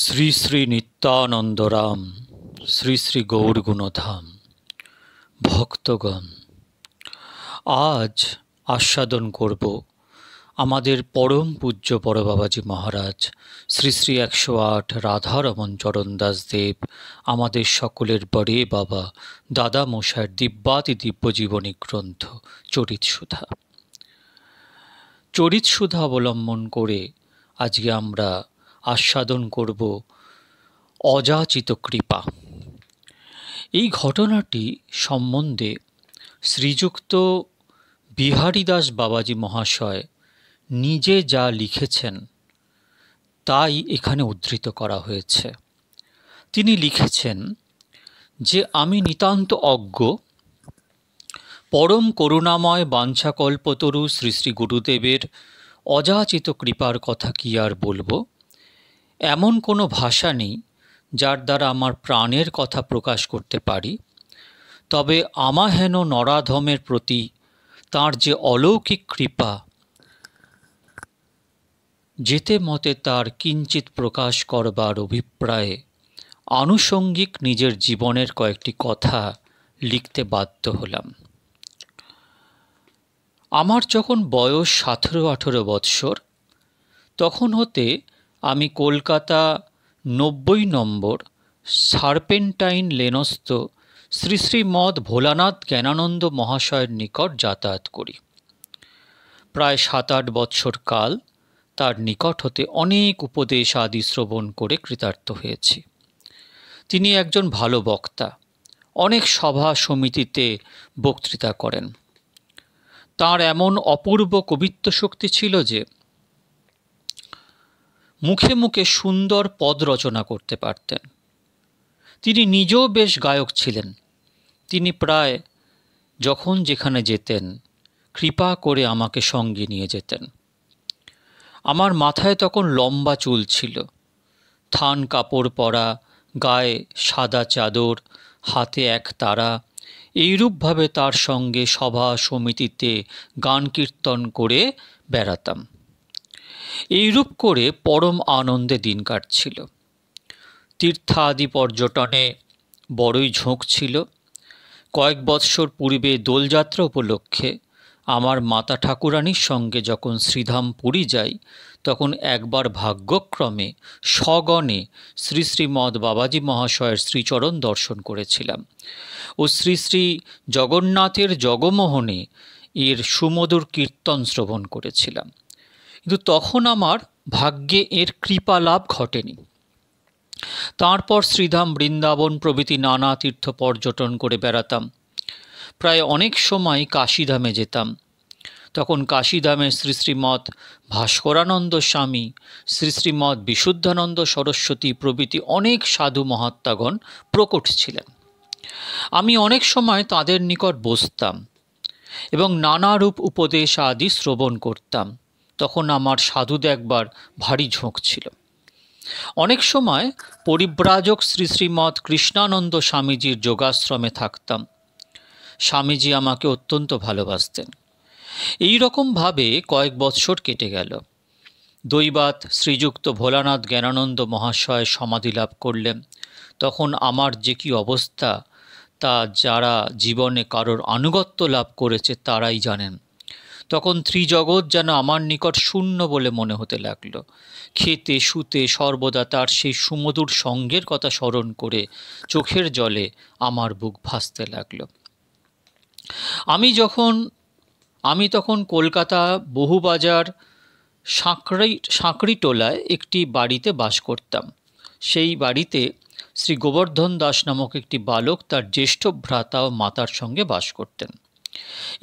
শ্রী শ্রী নিত্যানন্দরাম শ্রী শ্রী গৌরগুণধাম ভক্তগণ আজ আস্বাদন করব আমাদের পরম পূজ্য পরবাবাজি মহারাজ শ্রী শ্রী একশো আট রাধারমন চরণ দেব আমাদের সকলের বড়ে বাবা দাদা মশার দিব্যাতি দিব্যজীবনী গ্রন্থ চরিত সুধা চরিত সুধা অবলম্বন করে আজকে আমরা আস্বাদন করব অযাচিত কৃপা এই ঘটনাটি সম্বন্ধে শ্রীযুক্ত দাস বাবাজি মহাশয় নিজে যা লিখেছেন তাই এখানে উদ্ধৃত করা হয়েছে তিনি লিখেছেন যে আমি নিতান্ত অজ্ঞ পরম করুণাময় বাঞ্ছাকল্পতরু শ্রী শ্রী গুরুদেবের অযাচিত কৃপার কথা কি আর বলবো এমন কোনো ভাষা নেই যার দ্বারা আমার প্রাণের কথা প্রকাশ করতে পারি তবে হেন নরাধমের প্রতি তার যে অলৌকিক কৃপা যেতে মতে তার কিঞ্চিত প্রকাশ করবার অভিপ্রায়ে আনুষঙ্গিক নিজের জীবনের কয়েকটি কথা লিখতে বাধ্য হলাম আমার যখন বয়স সতেরো আঠেরো বৎসর তখন হতে আমি কলকাতা নব্বই নম্বর সার্পেন্টাইন লেনস্থ শ্রী শ্রী মদ ভোলানাথ জ্ঞানানন্দ মহাশয়ের নিকট যাতায়াত করি প্রায় সাত আট বৎসর কাল তার নিকট হতে অনেক উপদেশ আদি শ্রবণ করে কৃতার্থ হয়েছি তিনি একজন ভালো বক্তা অনেক সভা সমিতিতে বক্তৃতা করেন তার এমন অপূর্ব কবিত্ব শক্তি ছিল যে মুখে মুখে সুন্দর পদ রচনা করতে পারতেন তিনি নিজেও বেশ গায়ক ছিলেন তিনি প্রায় যখন যেখানে যেতেন কৃপা করে আমাকে সঙ্গে নিয়ে যেতেন আমার মাথায় তখন লম্বা চুল ছিল থান কাপড় পরা গায়ে সাদা চাদর হাতে এক তারা এইরূপভাবে তার সঙ্গে সভা সমিতিতে গান কীর্তন করে বেড়াতাম এইরূপ করে পরম আনন্দে দিন কাটছিল তীর্থাদি পর্যটনে বড়ই ঝোঁক ছিল কয়েক বৎসর পূর্বে দোলযাত্রা উপলক্ষে আমার মাতা ঠাকুরানির সঙ্গে যখন শ্রীধাম পুরী যাই তখন একবার ভাগ্যক্রমে স্বগণে শ্রী শ্রীমদ বাবাজি মহাশয়ের শ্রীচরণ দর্শন করেছিলাম ও শ্রী শ্রী জগন্নাথের জগমোহনে এর সুমধুর কীর্তন শ্রবণ করেছিলাম কিন্তু তখন আমার ভাগ্যে এর কৃপা লাভ ঘটেনি তারপর শ্রীধাম বৃন্দাবন প্রভৃতি নানা তীর্থ পর্যটন করে বেড়াতাম প্রায় অনেক সময় কাশিধামে যেতাম তখন কাশিধামে শ্রী শ্রীমদ ভাস্করানন্দ স্বামী শ্রী শ্রীমদ বিশুদ্ধানন্দ সরস্বতী প্রভৃতি অনেক সাধু মহাত্মাগণ প্রকট ছিলেন আমি অনেক সময় তাদের নিকট বসতাম এবং নানারূপ উপদেশ আদি শ্রবণ করতাম তখন আমার সাধু দেখবার ভারী ঝোঁক ছিল অনেক সময় পরিব্রাজক শ্রী শ্রীমৎ কৃষ্ণানন্দ স্বামীজির যোগাশ্রমে থাকতাম স্বামীজি আমাকে অত্যন্ত ভালোবাসতেন এই রকমভাবে কয়েক বৎসর কেটে গেল দৈবাত শ্রীযুক্ত ভোলানাথ জ্ঞানানন্দ মহাশয় সমাধি লাভ করলেন তখন আমার যে কি অবস্থা তা যারা জীবনে কারোর আনুগত্য লাভ করেছে তারাই জানেন তখন ত্রিজগৎ যেন আমার নিকট শূন্য বলে মনে হতে লাগল খেতে শুতে সর্বদা তার সেই সুমধুর সঙ্গের কথা স্মরণ করে চোখের জলে আমার বুক ভাসতে লাগল আমি যখন আমি তখন কলকাতা বহুবাজার সাঁকড়ি টোলায় একটি বাড়িতে বাস করতাম সেই বাড়িতে শ্রী গোবর্ধন দাস নামক একটি বালক তার জ্যেষ্ঠ ভ্রাতা ও মাতার সঙ্গে বাস করতেন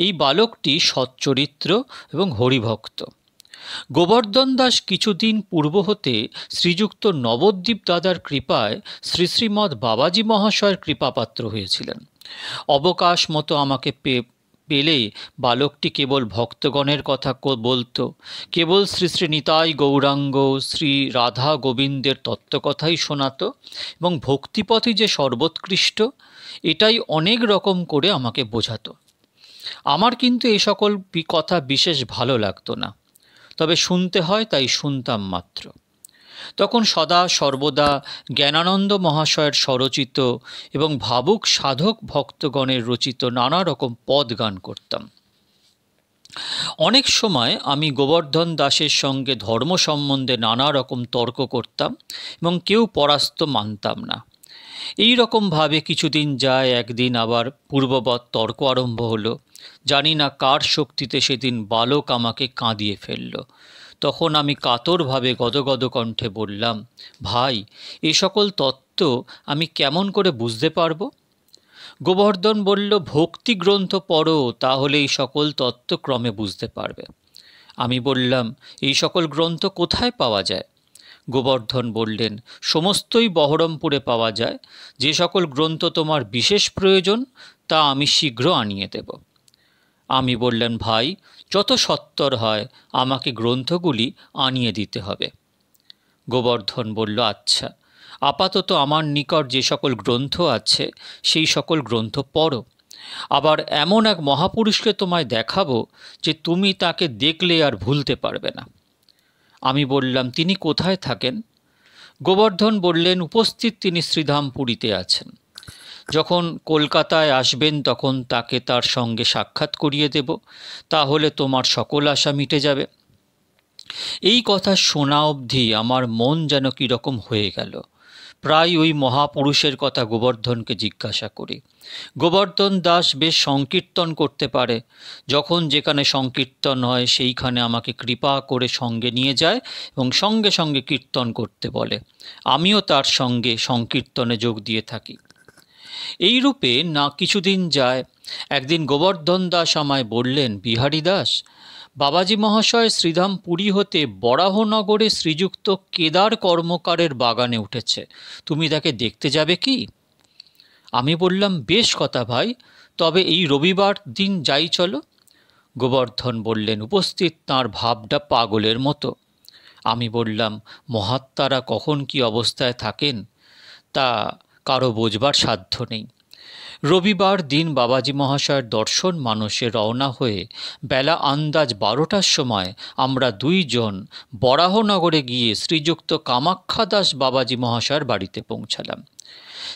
এই বালকটি সচ্চরিত্র এবং হরিভক্ত গোবর্ধন দাস কিছুদিন পূর্ব হতে শ্রীযুক্ত নবদ্বীপ দাদার কৃপায় শ্রী শ্রীমদ বাবাজি মহাশয়ের কৃপাপাত্র হয়েছিলেন অবকাশ মতো আমাকে পে পেলে বালকটি কেবল ভক্তগণের কথা বলতো কেবল শ্রী শ্রী নিতাই গৌরাঙ্গ শ্রী রাধা গোবিন্দের তত্ত্বকথাই শোনাতো এবং ভক্তিপথই যে সর্বোৎকৃষ্ট এটাই অনেক রকম করে আমাকে বোঝাতো আমার কিন্তু এই সকল কথা বিশেষ ভালো লাগতো না তবে শুনতে হয় তাই শুনতাম মাত্র তখন সদা সর্বদা জ্ঞানানন্দ মহাশয়ের স্বরচিত এবং ভাবুক সাধক ভক্তগণের রচিত নানা রকম পদ গান করতাম অনেক সময় আমি গোবর্ধন দাসের সঙ্গে ধর্ম সম্বন্ধে নানা রকম তর্ক করতাম এবং কেউ পরাস্ত মানতাম না এই কিছুদিন যায় একদিন আবার পূর্ববৎ তর্ক আরম্ভ হলো জানি না কার শক্তিতে সেদিন বালক আমাকে কাঁদিয়ে ফেলল তখন আমি কাতরভাবে গদগদ কণ্ঠে বললাম ভাই এ সকল তত্ত্ব আমি কেমন করে বুঝতে পারবো গোবর্ধন বলল ভক্তি গ্রন্থ পড়ো তাহলে এই সকল তত্ত্ব ক্রমে বুঝতে পারবে আমি বললাম এই সকল গ্রন্থ কোথায় পাওয়া যায় গোবর্ধন বললেন সমস্তই বহরমপুরে পাওয়া যায় যে সকল গ্রন্থ তোমার বিশেষ প্রয়োজন তা আমি শীঘ্র আনিয়ে দেব আমি বললেন ভাই যত সত্তর হয় আমাকে গ্রন্থগুলি আনিয়ে দিতে হবে গোবর্ধন বলল আচ্ছা আপাতত আমার নিকট যে সকল গ্রন্থ আছে সেই সকল গ্রন্থ পড়ো আবার এমন এক মহাপুরুষকে তোমায় দেখাবো যে তুমি তাকে দেখলে আর ভুলতে পারবে না আমি বললাম তিনি কোথায় থাকেন গোবর্ধন বললেন উপস্থিত তিনি শ্রীধাম পুরীতে আছেন যখন কলকাতায় আসবেন তখন তাকে তার সঙ্গে সাক্ষাৎ করিয়ে দেব তাহলে তোমার সকল আশা মিটে যাবে এই কথা শোনা অবধি আমার মন যেন কীরকম হয়ে গেল প্রায় ওই মহাপুরুষের কথা গোবর্ধনকে জিজ্ঞাসা করি গোবর্ধন দাস বেশ সংকীর্তন করতে পারে যখন যেখানে সংকীর্তন হয় সেইখানে আমাকে কৃপা করে সঙ্গে নিয়ে যায় এবং সঙ্গে সঙ্গে কীর্তন করতে বলে আমিও তার সঙ্গে সংকীর্তনে যোগ দিয়ে থাকি এই রূপে না কিছুদিন যায় একদিন গোবর্ধন দাস আমায় বললেন বিহারী দাস বাবাজি মহাশয় শ্রীধাম পুরী হতে বরাহনগরে শ্রীযুক্ত কেদার কর্মকারের বাগানে উঠেছে তুমি তাকে দেখতে যাবে কি আমি বললাম বেশ কথা ভাই তবে এই রবিবার দিন যাই চলো গোবর্ধন বললেন উপস্থিত তার ভাবটা পাগলের মতো আমি বললাম মহাত্মারা কখন কি অবস্থায় থাকেন তা কারো বোঝবার সাধ্য নেই রবিবার দিন বাবাজি মহাশয়ের দর্শন মানুষে রওনা হয়ে বেলা আন্দাজ বারোটার সময় আমরা দুইজন বরাহনগরে গিয়ে শ্রীযুক্ত কামাক্ষা দাস বাবাজি মহাশয়ের বাড়িতে পৌঁছালাম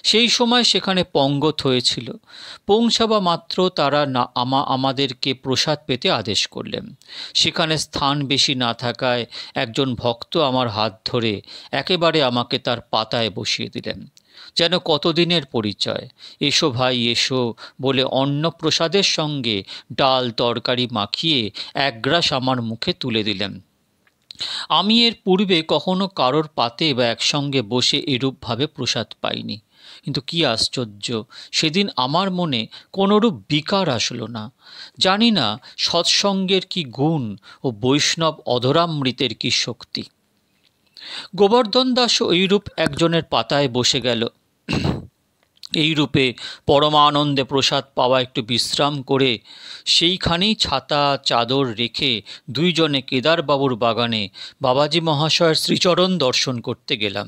সেই সময় সেখানে পঙ্গত হয়েছিল পৌঁছাবা মাত্র তারা না আমা আমাদেরকে প্রসাদ পেতে আদেশ করলেন সেখানে স্থান বেশি না থাকায় একজন ভক্ত আমার হাত ধরে একেবারে আমাকে তার পাতায় বসিয়ে দিলেন যেন কতদিনের পরিচয় এসো ভাই এসো বলে অন্নপ্রসাদের সঙ্গে ডাল তরকারি মাখিয়ে একগ্রাস আমার মুখে তুলে দিলেন আমি এর পূর্বে কখনো কারোর পাতে বা একসঙ্গে বসে এরূপভাবে প্রসাদ পাইনি কিন্তু কি আশ্চর্য সেদিন আমার মনে কোনোরূপ বিকার আসলো না জানি না সৎসঙ্গের কি গুণ ও বৈষ্ণব অধরামৃতের কি শক্তি গোবর্ধন দাস ওইরূপ একজনের পাতায় বসে গেল এইরূপে পরমানন্দে প্রসাদ পাওয়া একটু বিশ্রাম করে সেইখানেই ছাতা চাদর রেখে দুইজনে কেদারবাবুর বাগানে বাবাজি মহাশয়ের শ্রীচরণ দর্শন করতে গেলাম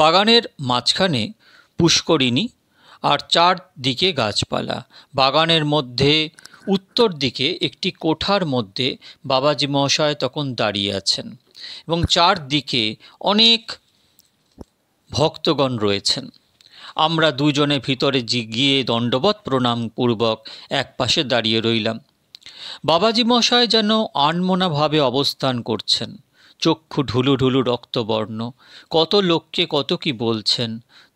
বাগানের মাঝখানে পুষ্করিণী আর চারদিকে গাছপালা বাগানের মধ্যে উত্তর দিকে একটি কোঠার মধ্যে বাবাজি মহাশয় তখন দাঁড়িয়ে আছেন এবং চারদিকে অনেক ভক্তগণ রয়েছেন আমরা দুজনে ভিতরে গিয়ে দণ্ডবত প্রণামপূর্বক এক পাশে দাঁড়িয়ে রইলাম বাবাজি মশায় যেন আনমোনাভাবে অবস্থান করছেন চক্ষু ঢুলু ঢুলু রক্তবর্ণ কত লোককে কত কি বলছেন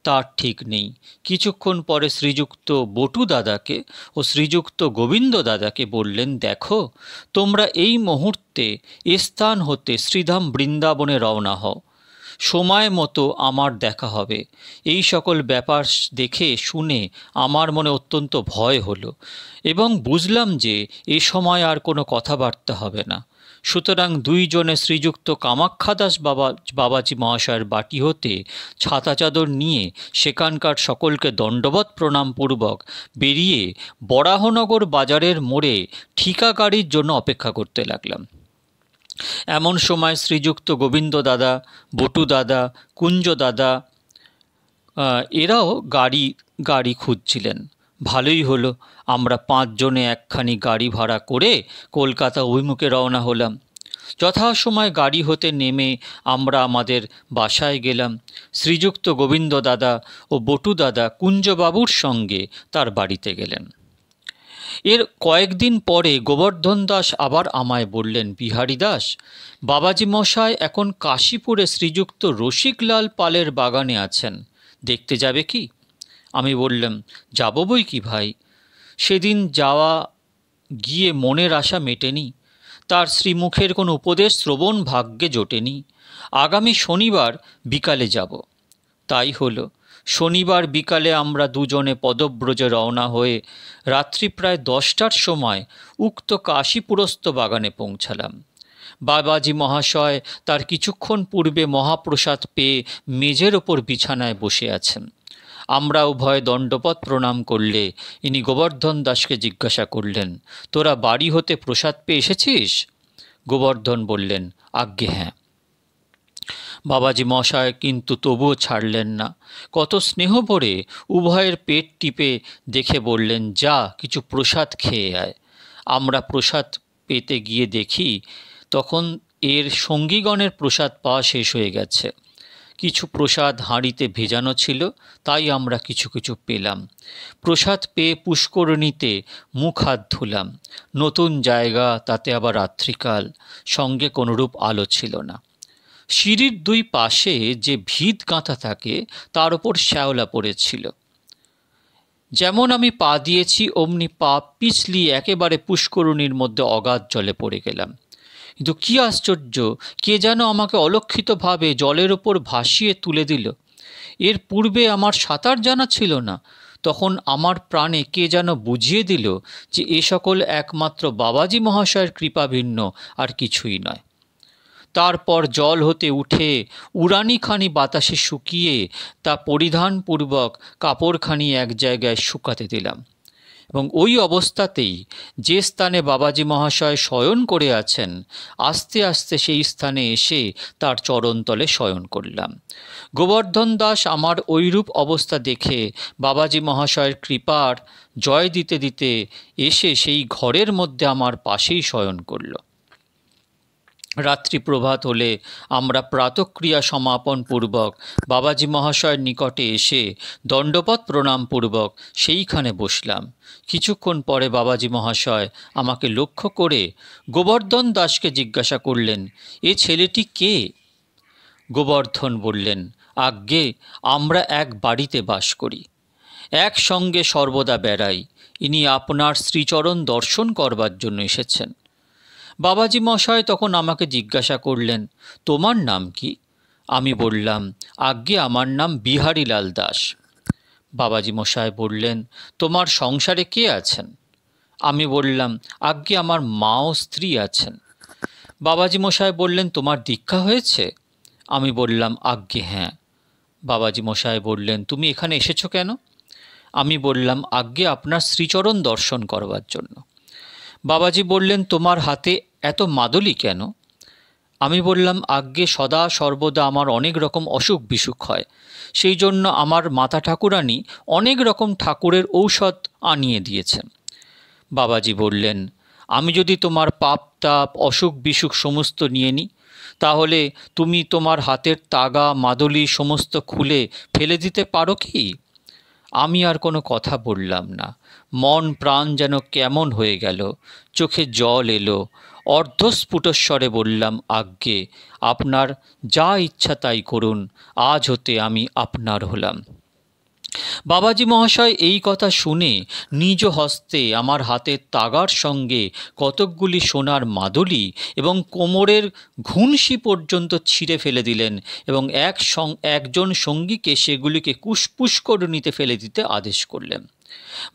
তার ঠিক নেই কিছুক্ষণ পরে শ্রীযুক্ত বটু দাদাকে ও শ্রীযুক্ত গোবিন্দ দাদাকে বললেন দেখো তোমরা এই মুহূর্তে স্থান হতে শ্রীধাম বৃন্দাবনে রওনা হও সময় মতো আমার দেখা হবে এই সকল ব্যাপার দেখে শুনে আমার মনে অত্যন্ত ভয় হলো এবং বুঝলাম যে এ সময় আর কোনো কথাবার্তা হবে না সুতরাং দুইজনে শ্রীযুক্ত কামাক্ষাদাস বাবা বাবাজি মহাশয়ের বাটি হতে ছাতা চাদর নিয়ে সেখানকার সকলকে দণ্ডবত প্রণামপূর্বক বেরিয়ে বরাহনগর বাজারের মোড়ে ঠিকাকারীর জন্য অপেক্ষা করতে লাগলাম এমন সময় শ্রীযুক্ত গোবিন্দ দাদা বটু দাদা কুঞ্জ দাদা এরাও গাড়ি গাড়ি খুঁজছিলেন ভালোই হলো আমরা পাঁচজনে একখানি গাড়ি ভাড়া করে কলকাতা অভিমুখে রওনা হলাম যথাসময় গাড়ি হতে নেমে আমরা আমাদের বাসায় গেলাম শ্রীযুক্ত গোবিন্দ দাদা ও বটু দাদা কুঞ্জবাবুর সঙ্গে তার বাড়িতে গেলেন এর কয়েকদিন পরে গোবর্ধন দাস আবার আমায় বললেন বিহারী দাস বাবাজি মশায় এখন কাশীপুরে শ্রীযুক্ত রসিকলাল পালের বাগানে আছেন দেখতে যাবে কি আমি বললাম যাব বই কি ভাই সেদিন যাওয়া গিয়ে মনের আশা মেটেনি তার শ্রীমুখের কোনো উপদেশ শ্রবণ ভাগ্যে জোটেনি আগামী শনিবার বিকালে যাব তাই হলো শনিবার বিকালে আমরা দুজনে পদব্রজে রওনা হয়ে রাত্রি প্রায় দশটার সময় উক্ত কাশীপুরস্থ বাগানে পৌঁছালাম বাবাজি মহাশয় তার কিছুক্ষণ পূর্বে মহাপ্রসাদ পেয়ে মেজের ওপর বিছানায় বসে আছেন আমরা উভয় দণ্ডপথ প্রণাম করলে ইনি গোবর্ধন দাসকে জিজ্ঞাসা করলেন তোরা বাড়ি হতে প্রসাদ পেয়ে এসেছিস গোবর্ধন বললেন আজ্ঞে হ্যাঁ বাবাজি মশায় কিন্তু তবুও ছাড়লেন না কত স্নেহ ভরে উভয়ের পেট টিপে দেখে বললেন যা কিছু প্রসাদ খেয়ে আয় আমরা প্রসাদ পেতে গিয়ে দেখি তখন এর সঙ্গীগণের প্রসাদ পাওয়া শেষ হয়ে গেছে কিছু প্রসাদ হাঁড়িতে ভেজানো ছিল তাই আমরা কিছু কিছু পেলাম প্রসাদ পেয়ে পুষ্করণীতে মুখ হাত ধুলাম নতুন জায়গা তাতে আবার রাত্রিকাল সঙ্গে কোনোরূপ আলো ছিল না সিঁড়ির দুই পাশে যে ভিত গাঁথা থাকে তার ওপর শ্যাওলা পড়েছিল যেমন আমি পা দিয়েছি অমনি পা পিছলিয়ে একেবারে পুষ্করণীর মধ্যে অগাধ জলে পড়ে গেলাম কিন্তু কী আশ্চর্য কে যেন আমাকে অলক্ষিতভাবে জলের ওপর ভাসিয়ে তুলে দিল এর পূর্বে আমার সাঁতার জানা ছিল না তখন আমার প্রাণে কে যেন বুঝিয়ে দিল যে এ সকল একমাত্র বাবাজি মহাশয়ের কৃপা ভিন্ন আর কিছুই নয় তারপর জল হতে উঠে উড়ানিখানি বাতাসে শুকিয়ে তা পরিধানপূর্বক কাপড়খানি এক জায়গায় শুকাতে দিলাম এবং ওই অবস্থাতেই যে স্থানে বাবাজি মহাশয় শয়ন করে আছেন আস্তে আস্তে সেই স্থানে এসে তার চরণতলে শয়ন করলাম গোবর্ধন দাস আমার ওইরূপ অবস্থা দেখে বাবাজি মহাশয়ের কৃপার জয় দিতে দিতে এসে সেই ঘরের মধ্যে আমার পাশেই শয়ন করলো রাত্রি প্রভাত হলে আমরা প্রাতক্রিয়া সমাপন পূর্বক বাবাজি মহাশয়ের নিকটে এসে দণ্ডপথ প্রণামপূর্বক সেইখানে বসলাম কিছুক্ষণ পরে বাবাজি মহাশয় আমাকে লক্ষ্য করে গোবর্ধন দাসকে জিজ্ঞাসা করলেন এ ছেলেটি কে গোবর্ধন বললেন আজ্ঞে আমরা এক বাড়িতে বাস করি একসঙ্গে সর্বদা বেড়াই ইনি আপনার শ্রীচরণ দর্শন করবার জন্য এসেছেন বাবাজি মশাই তখন আমাকে জিজ্ঞাসা করলেন তোমার নাম কি আমি বললাম আজ্ঞে আমার নাম বিহারীলাল দাস বাবাজি মশাই বললেন তোমার সংসারে কে আছেন আমি বললাম আজ্ঞে আমার মা ও স্ত্রী আছেন বাবাজি মশাই বললেন তোমার দীক্ষা হয়েছে আমি বললাম আজ্ঞে হ্যাঁ বাবাজি মশাই বললেন তুমি এখানে এসেছো কেন আমি বললাম আজ্ঞে আপনার শ্রীচরণ দর্শন করবার জন্য বাবাজি বললেন তোমার হাতে এত মাদলি কেন আমি বললাম আজ্ঞে সদা সর্বদা আমার অনেক রকম অসুখ বিসুখ হয় সেই জন্য আমার মাতা ঠাকুরানি অনেক রকম ঠাকুরের ঔষধ আনিয়ে দিয়েছেন বাবাজি বললেন আমি যদি তোমার পাপ তাপ অসুখ বিসুখ সমস্ত নিয়ে নিই তাহলে তুমি তোমার হাতের তাগা মাদলি সমস্ত খুলে ফেলে দিতে পারো কি আমি আর কোনো কথা বললাম না মন প্রাণ যেন কেমন হয়ে গেল চোখে জল এলো অর্ধস্ফুটস্বরে বললাম আজ্ঞে আপনার যা ইচ্ছা তাই করুন আজ হতে আমি আপনার হলাম বাবাজি মহাশয় এই কথা শুনে নিজ হস্তে আমার হাতের তাগার সঙ্গে কতকগুলি সোনার মাদুলি এবং কোমরের ঘুনসি পর্যন্ত ছিঁড়ে ফেলে দিলেন এবং এক একজন সঙ্গীকে সেগুলিকে কুশপুষ্করণীতে ফেলে দিতে আদেশ করলেন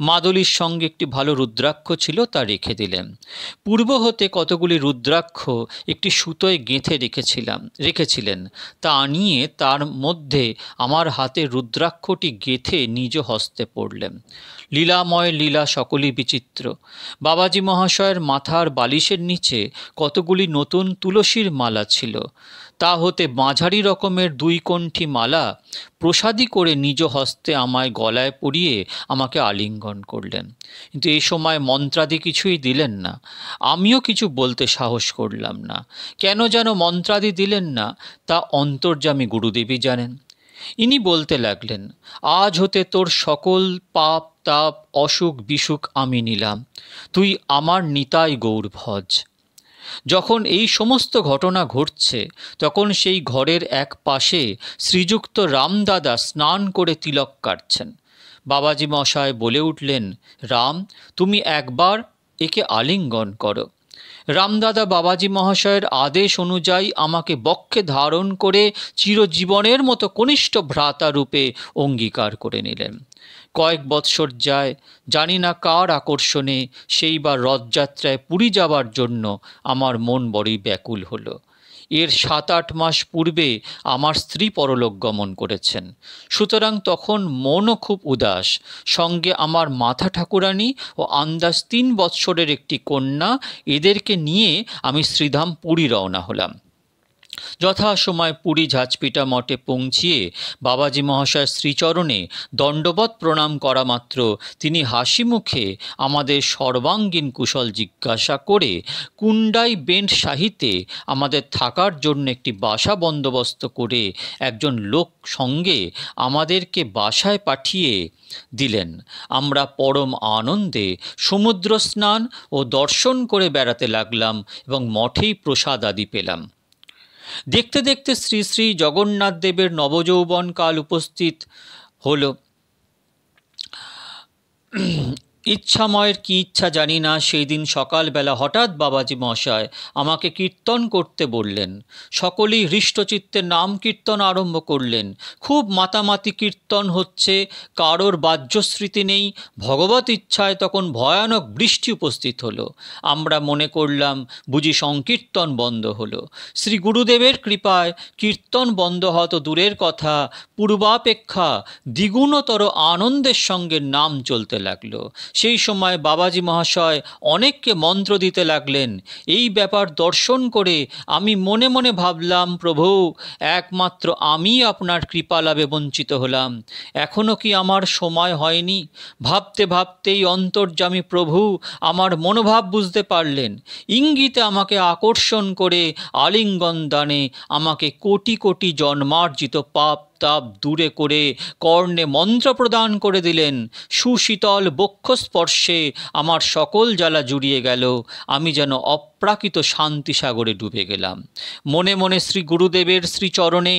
মাদলির সঙ্গে একটি ভালো রুদ্রাক্ষ ছিল তা রেখে দিলেন পূর্ব হতে কতগুলি রুদ্রাক্ষ একটি সুতোয় গেঁথে রেখেছিলাম রেখেছিলেন তা নিয়ে তার মধ্যে আমার হাতে রুদ্রাক্ষটি গেঁথে নিজ হস্তে পড়লেন লীলাময় লীলা সকলই বিচিত্র বাবাজি মহাশয়ের মাথার বালিশের নিচে কতগুলি নতুন তুলসীর মালা ছিল তা হতে মাঝারি রকমের দুই কণ্ঠি মালা প্রসাদি করে নিজ হস্তে আমায় গলায় পরিয়ে আমাকে আলিঙ্গন করলেন কিন্তু এই সময় মন্ত্রাদি কিছুই দিলেন না আমিও কিছু বলতে সাহস করলাম না কেন যেন মন্ত্রাদি দিলেন না তা অন্তর্যামী গুরুদেবী জানেন ইনি বলতে লাগলেন আজ হতে তোর সকল পাপ তাপ অসুখ বিসুখ আমি নিলাম তুই আমার নিতাই গৌরভজ যখন এই সমস্ত ঘটনা ঘটছে তখন সেই ঘরের এক পাশে শ্রীযুক্ত রামদাদা স্নান করে তিলক কাটছেন বাবাজি মশায় বলে উঠলেন রাম তুমি একবার একে আলিঙ্গন করো রামদাদা বাবাজি মহাশয়ের আদেশ অনুযায়ী আমাকে বক্ষে ধারণ করে চিরজীবনের মতো কনিষ্ঠ ভ্রাতা রূপে অঙ্গীকার করে নিলেন কয়েক বৎসর যায় জানি না কার আকর্ষণে সেইবার রথযাত্রায় পুরী যাবার জন্য আমার মন বড়ই ব্যাকুল হলো এর সাত আট মাস পূর্বে আমার স্ত্রী পরলোক গমন করেছেন সুতরাং তখন মনও খুব উদাস সঙ্গে আমার মাথা ঠাকুরানি ও আন্দাজ তিন বৎসরের একটি কন্যা এদেরকে নিয়ে আমি শ্রীধাম পুরী রওনা হলাম যথাসময় পুরী ঝাঁচপিটা মঠে পৌঁছিয়ে বাবাজি মহাশয় শ্রীচরণে দণ্ডবত প্রণাম করা মাত্র তিনি হাসি মুখে আমাদের সর্বাঙ্গীন কুশল জিজ্ঞাসা করে কুন্ডাই বেন্ট সাহিতে আমাদের থাকার জন্য একটি বাসা বন্দোবস্ত করে একজন লোক সঙ্গে আমাদেরকে বাসায় পাঠিয়ে দিলেন আমরা পরম আনন্দে সমুদ্র স্নান ও দর্শন করে বেড়াতে লাগলাম এবং মঠেই প্রসাদ আদি পেলাম দেখতে দেখতে শ্রী শ্রী জগন্নাথ দেবের নবযৌবনকাল উপস্থিত হল ইচ্ছাময়ের কি ইচ্ছা জানি না সেই দিন সকালবেলা হঠাৎ বাবাজি মশায় আমাকে কীর্তন করতে বললেন সকলেই হৃষ্টচিত্তে নাম কীর্তন আরম্ভ করলেন খুব মাতামাতি কীর্তন হচ্ছে কারোর বাহ্যস্মৃতি নেই ভগবত ইচ্ছায় তখন ভয়ানক বৃষ্টি উপস্থিত হলো আমরা মনে করলাম বুঝি সংকীর্তন বন্ধ হলো শ্রী গুরুদেবের কৃপায় কীর্তন বন্ধ হত দূরের কথা পূর্বাপেক্ষা দ্বিগুণতর আনন্দের সঙ্গে নাম চলতে লাগলো সেই সময় বাবাজি মহাশয় অনেককে মন্ত্র দিতে লাগলেন এই ব্যাপার দর্শন করে আমি মনে মনে ভাবলাম প্রভু একমাত্র আমি আপনার কৃপা লাভে বঞ্চিত হলাম এখনও কি আমার সময় হয়নি ভাবতে ভাবতেই অন্তর্যামী প্রভু আমার মনোভাব বুঝতে পারলেন ইঙ্গিতে আমাকে আকর্ষণ করে আলিঙ্গন দানে আমাকে কোটি কোটি জন্মার্জিত পাপ উত্তাপ দূরে করে কর্ণে মন্ত্র প্রদান করে দিলেন সুশীতল বক্ষস্পর্শে আমার সকল জ্বালা জুড়িয়ে গেল আমি যেন অপ্রাকৃত শান্তি সাগরে ডুবে গেলাম মনে মনে শ্রী গুরুদেবের শ্রীচরণে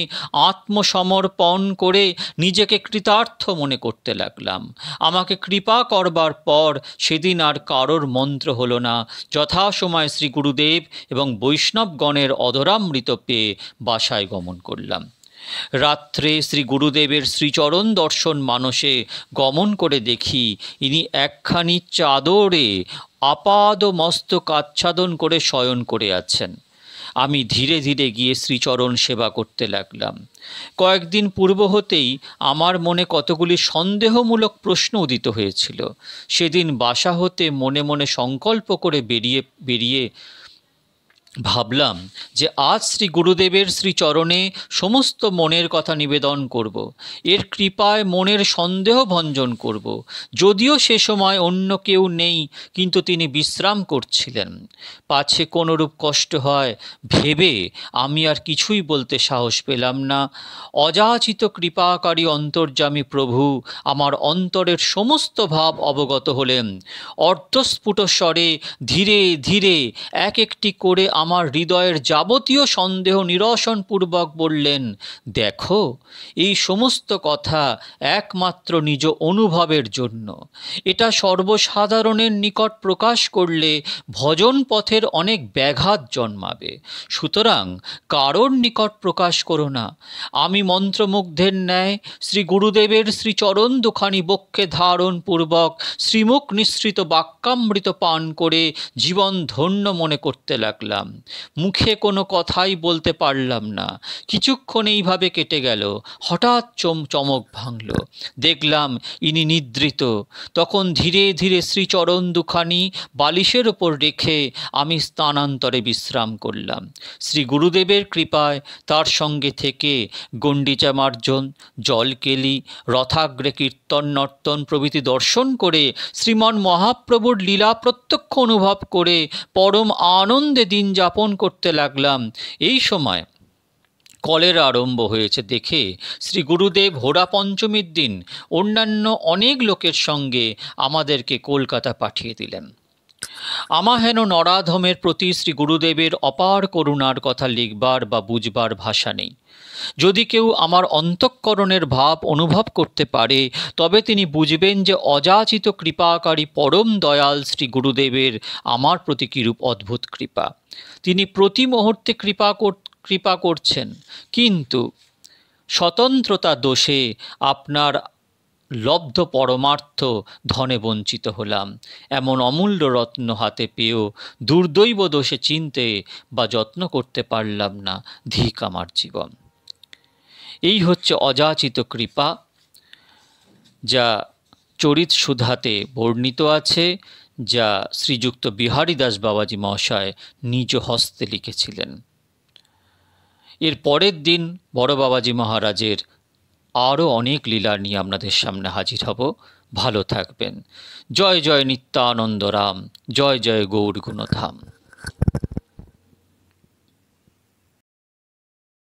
আত্মসমর্পণ করে নিজেকে কৃতার্থ মনে করতে লাগলাম আমাকে কৃপা করবার পর সেদিন আর কারোর মন্ত্র হল না যথাসময় শ্রী গুরুদেব এবং বৈষ্ণবগণের অধরামৃত পেয়ে বাসায় গমন করলাম রাত্রে শ্রী গুরুদেবের শ্রীচরণ দর্শন মানসে গমন করে দেখি ইনি একখানি চাদরে আপাদ মস্তক আচ্ছাদন করে শয়ন করে আছেন আমি ধীরে ধীরে গিয়ে শ্রীচরণ সেবা করতে লাগলাম কয়েকদিন পূর্ব হতেই আমার মনে কতগুলি সন্দেহমূলক প্রশ্ন উদিত হয়েছিল সেদিন বাসা হতে মনে মনে সংকল্প করে বেরিয়ে বেরিয়ে ভাবলাম যে আজ শ্রী গুরুদেবের শ্রীচরণে সমস্ত মনের কথা নিবেদন করব। এর কৃপায় মনের সন্দেহ ভঞ্জন করব। যদিও সে সময় অন্য কেউ নেই কিন্তু তিনি বিশ্রাম করছিলেন পাছে কোনোরূপ কষ্ট হয় ভেবে আমি আর কিছুই বলতে সাহস পেলাম না অযাচিত কৃপাকারী অন্তর্যামী প্রভু আমার অন্তরের সমস্ত ভাব অবগত হলেন অর্ধস্ফুট স্বরে ধীরে ধীরে এক একটি করে আমার হৃদয়ের যাবতীয় সন্দেহ নিরসনপূর্বক বললেন দেখো এই সমস্ত কথা একমাত্র নিজ অনুভবের জন্য এটা সর্বসাধারণের নিকট প্রকাশ করলে ভজন পথের অনেক ব্যাঘাত জন্মাবে সুতরাং কারোর নিকট প্রকাশ করো না আমি মন্ত্রমুগ্ধের ন্যায় শ্রী গুরুদেবের শ্রীচরণ দুখানি বক্ষে ধারণপূর্বক শ্রীমুখ নিঃসৃত বাক্যামৃত পান করে জীবন ধন্য মনে করতে লাগলাম মুখে কোনো কথাই বলতে পারলাম না কিছুক্ষণ এইভাবে কেটে গেল হঠাৎ চম চমক ভাঙল দেখলাম ইনি নিদ্রিত তখন ধীরে ধীরে শ্রীচরণ দুখানি বালিশের ওপর রেখে আমি স্থানান্তরে বিশ্রাম করলাম শ্রী গুরুদেবের কৃপায় তার সঙ্গে থেকে গণ্ডিচা মার্জন জলকেলি রথাগ্রে কীর্তন নর্তন প্রভৃতি দর্শন করে শ্রীমন মহাপ্রভুর লীলা প্রত্যক্ষ অনুভব করে পরম আনন্দে দিন যাপন করতে লাগলাম এই সময় কলের আরম্ভ হয়েছে দেখে শ্রী গুরুদেব হোড়া পঞ্চমীর দিন অন্যান্য অনেক লোকের সঙ্গে আমাদেরকে কলকাতা পাঠিয়ে দিলেন হেন নরাধমের প্রতি শ্রী গুরুদেবের অপার করুণার কথা লিখবার বা বুঝবার ভাষা নেই যদি কেউ আমার অন্তঃকরণের ভাব অনুভব করতে পারে তবে তিনি বুঝবেন যে অযাচিত কৃপাকারী পরম দয়াল শ্রী গুরুদেবের আমার প্রতি কীরূপ অদ্ভুত কৃপা তিনি প্রতি মুহূর্তে কৃপা কৃপা করছেন কিন্তু স্বতন্ত্রতা দোষে আপনার লব্ধ পরমার্থ ধনে বঞ্চিত হলাম এমন অমূল্য রত্ন হাতে পেয়েও দুর্দৈব দোষে চিনতে বা যত্ন করতে পারলাম না ধিক আমার জীবন এই হচ্ছে অযাচিত কৃপা যা চরিত সুধাতে বর্ণিত আছে যা শ্রীযুক্ত বিহারী দাস বাবাজি মহাশয় নিজ হস্তে লিখেছিলেন এর পরের দিন বড় বাবাজি মহারাজের আরও অনেক লীলা নিয়ে আপনাদের সামনে হাজির হব ভালো থাকবেন জয় জয় নিত্যানন্দ রাম জয় জয় গৌর গুণধাম